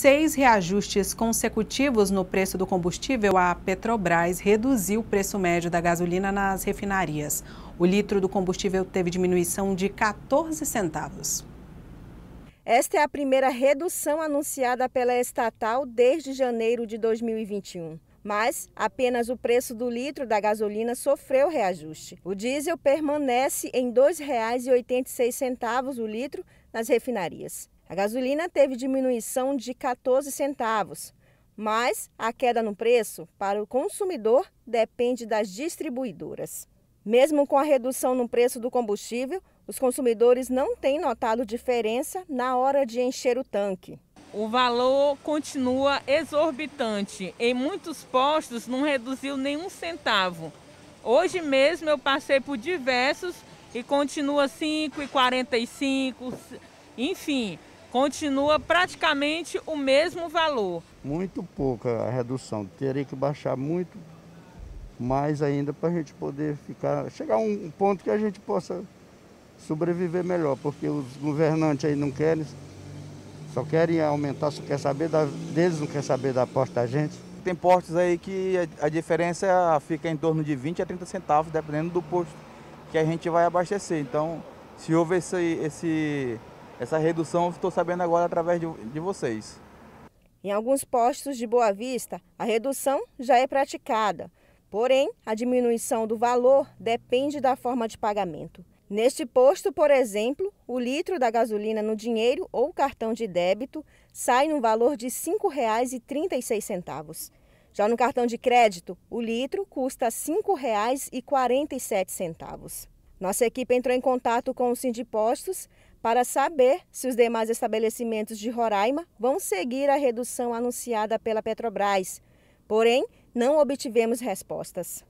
seis reajustes consecutivos no preço do combustível, a Petrobras reduziu o preço médio da gasolina nas refinarias. O litro do combustível teve diminuição de 14 centavos. Esta é a primeira redução anunciada pela estatal desde janeiro de 2021 mas apenas o preço do litro da gasolina sofreu reajuste. O diesel permanece em R$ 2,86 o litro nas refinarias. A gasolina teve diminuição de 14 centavos, mas a queda no preço para o consumidor depende das distribuidoras. Mesmo com a redução no preço do combustível, os consumidores não têm notado diferença na hora de encher o tanque. O valor continua exorbitante. Em muitos postos não reduziu nenhum centavo. Hoje mesmo eu passei por diversos e continua 5,45, enfim, continua praticamente o mesmo valor. Muito pouca a redução, teria que baixar muito mais ainda para a gente poder ficar, chegar a um ponto que a gente possa sobreviver melhor, porque os governantes aí não querem, só querem aumentar, só quer saber da, deles, não quer saber da aposta da gente. Tem postos aí que a, diferença fica em torno de 20 a 30 centavos, dependendo do posto que a gente vai abastecer. Então, se houver esse, esse essa redução estou sabendo agora através de, de vocês. Em alguns postos de Boa Vista, a redução já é praticada. Porém, a diminuição do valor depende da forma de pagamento. Neste posto, por exemplo, o litro da gasolina no dinheiro ou cartão de débito sai no valor de R$ 5,36. Já no cartão de crédito, o litro custa R$ 5,47. Nossa equipe entrou em contato com o Sindipostos para saber se os demais estabelecimentos de Roraima vão seguir a redução anunciada pela Petrobras. Porém, não obtivemos respostas.